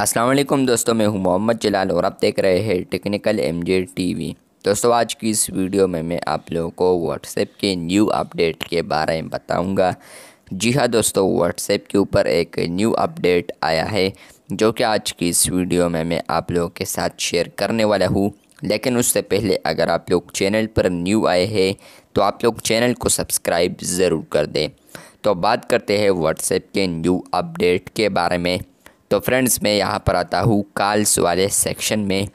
असलम दोस्तों मैं हूं मोहम्मद जलाल और आप देख रहे हैं टेक्निकल एम जे टी दोस्तों आज की इस वीडियो में मैं आप लोगों को व्हाट्सएप के न्यू अपडेट के बारे में बताऊंगा जी हाँ दोस्तों व्हाट्सएप के ऊपर एक न्यू अपडेट आया है जो कि आज की इस वीडियो में मैं आप लोगों के साथ शेयर करने वाला हूँ लेकिन उससे पहले अगर आप लोग चैनल पर न्यू आए हैं तो आप लोग चैनल को सब्सक्राइब ज़रूर कर दें तो बात करते हैं व्हाट्सएप के न्यू अपडेट के बारे में तो फ्रेंड्स मैं यहाँ पर आता हूँ कॉल्स वाले सेक्शन में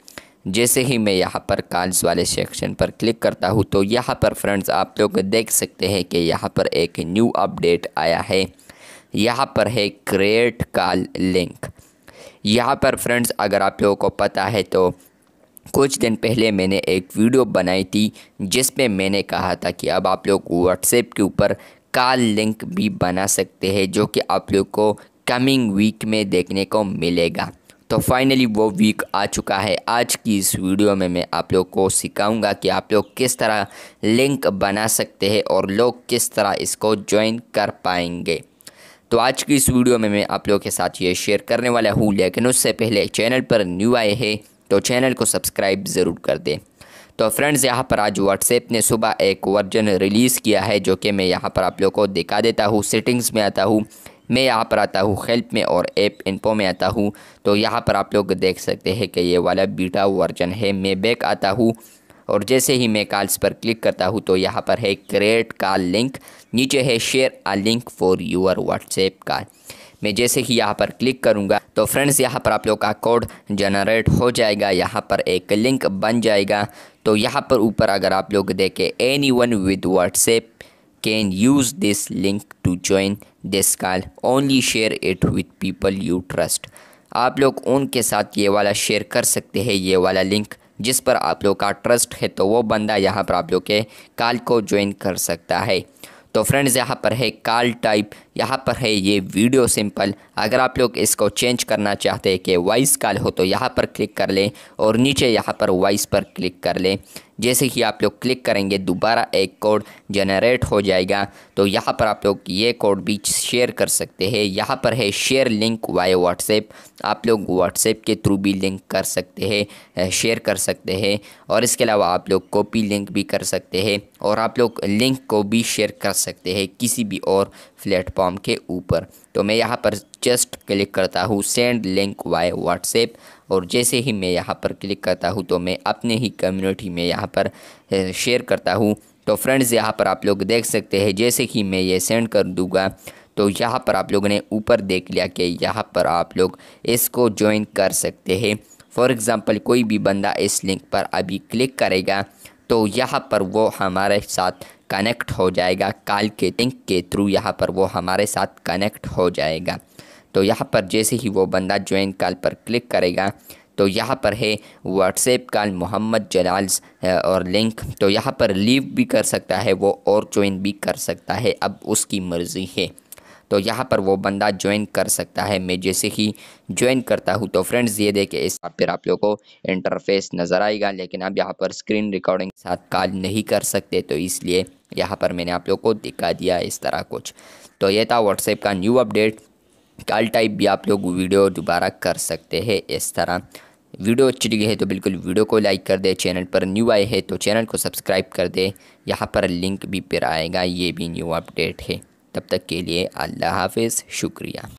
जैसे ही मैं यहाँ पर कॉल्स वाले सेक्शन पर क्लिक करता हूँ तो यहाँ पर फ्रेंड्स आप लोग देख सकते हैं कि यहाँ पर एक न्यू अपडेट आया है यहाँ पर है क्रिएट कॉल लिंक यहाँ पर फ्रेंड्स अगर आप लोगों को पता है तो कुछ दिन पहले मैंने एक वीडियो बनाई थी जिसमें मैंने कहा था कि अब आप लोग व्हाट्सएप के ऊपर कॉल लिंक भी बना सकते हैं जो कि आप लोग को कमिंग वीक में देखने को मिलेगा तो फाइनली वो वीक आ चुका है आज की इस वीडियो में मैं आप लोग को सिखाऊंगा कि आप लोग किस तरह लिंक बना सकते हैं और लोग किस तरह इसको ज्वाइन कर पाएंगे तो आज की इस वीडियो में मैं आप लोगों के साथ ये शेयर करने वाला हूँ लेकिन उससे पहले चैनल पर न्यू आए हैं तो चैनल को सब्सक्राइब ज़रूर कर दें तो फ्रेंड्स यहाँ पर आज व्हाट्सएप ने सुबह एक वर्जन रिलीज़ किया है जो कि मैं यहाँ पर आप लोग को दिखा देता हूँ सेटिंग्स में आता हूँ मैं यहाँ पर आता हूँ हेल्प में और ऐप इनपो में आता हूँ तो यहाँ पर आप लोग देख सकते हैं कि ये वाला बीटा वर्जन है मैं बैक आता हूँ और जैसे ही मैं कॉल्स पर क्लिक करता हूँ तो यहाँ पर है क्रिएट कॉल लिंक नीचे है share a link for your WhatsApp call मैं जैसे ही यहाँ पर क्लिक करूँगा तो फ्रेंड्स यहाँ पर आप लोग का कोड जनरेट हो जाएगा यहाँ पर एक लिंक बन जाएगा तो यहाँ पर ऊपर अगर आप लोग देखें anyone with WhatsApp can use this link to join this call. Only share it with people you trust. आप लोग उनके साथ ये वाला शेयर कर सकते हैं ये वाला लिंक जिस पर आप लोग का ट्रस्ट है तो वो बंदा यहाँ पर आप लोग के कॉल को ज्वाइन कर सकता है तो फ्रेंड्स यहाँ पर है कॉल टाइप यहाँ पर है ये वीडियो सिंपल अगर आप लोग इसको चेंज करना चाहते हैं कि वॉइस कॉल हो तो यहाँ पर क्लिक कर लें और नीचे यहाँ पर वॉइस पर क्लिक कर लें जैसे ही आप लोग क्लिक करेंगे दोबारा एक कोड जनरेट हो जाएगा तो यहाँ पर आप लोग ये कोड भी शेयर कर सकते हैं यहाँ पर है शेयर लिंक वाई व्हाट्सएप आप लोग व्हाट्सएप के थ्रू भी लिंक कर सकते हैं शेयर कर सकते हैं और इसके अलावा आप लोग कॉपी लिंक भी कर सकते हैं और आप लोग लिंक को भी शेयर कर सकते हैं किसी भी और प्लेटफॉर्म फॉर्म के ऊपर तो मैं यहाँ पर जस्ट क्लिक करता हूँ सेंड लिंक वाई व्हाट्सएप और जैसे ही मैं यहाँ पर क्लिक करता हूँ तो मैं अपने ही कम्युनिटी में यहाँ पर शेयर करता हूँ तो फ्रेंड्स यहाँ पर आप लोग देख सकते हैं जैसे कि मैं ये सेंड कर दूँगा तो यहाँ पर आप लोगों ने ऊपर देख लिया कि यहाँ पर आप लोग इसको ज्वाइन कर सकते हैं फॉर एग्ज़ाम्पल कोई भी बंदा इस लिंक पर अभी क्लिक करेगा तो यहाँ पर वो हमारे साथ कनेक्ट हो जाएगा काल के लिंक के थ्रू यहाँ पर वो हमारे साथ कनेक्ट हो जाएगा तो यहाँ पर जैसे ही वो बंदा ज्वाइन कॉल पर क्लिक करेगा तो यहाँ पर है व्हाट्सएप कॉल मोहम्मद जलाल्स और लिंक तो यहाँ पर लीव भी कर सकता है वो और ज्वाइन भी कर सकता है अब उसकी मर्ज़ी है तो यहाँ पर वो बंदा ज्वाइन कर सकता है मैं जैसे ही ज्वाइन करता हूँ तो फ्रेंड्स ये देखे इस फिर आप लोग को इंटरफेस नज़र आएगा लेकिन आप यहाँ पर स्क्रीन रिकॉर्डिंग साथ कॉल नहीं कर सकते तो इसलिए यहाँ पर मैंने आप लोग को दिखा दिया इस तरह कुछ तो ये था व्हाट्सएप का न्यू अपडेट कॉल टाइप भी आप लोग वीडियो दोबारा कर सकते हैं इस तरह वीडियो अच्छी लगी है तो बिल्कुल वीडियो को लाइक कर दे चैनल पर न्यू आए है तो चैनल को सब्सक्राइब कर दे यहाँ पर लिंक भी पर आएगा ये भी न्यू अपडेट है तब तक के लिए अल्लाह हाफिज़ शुक्रिया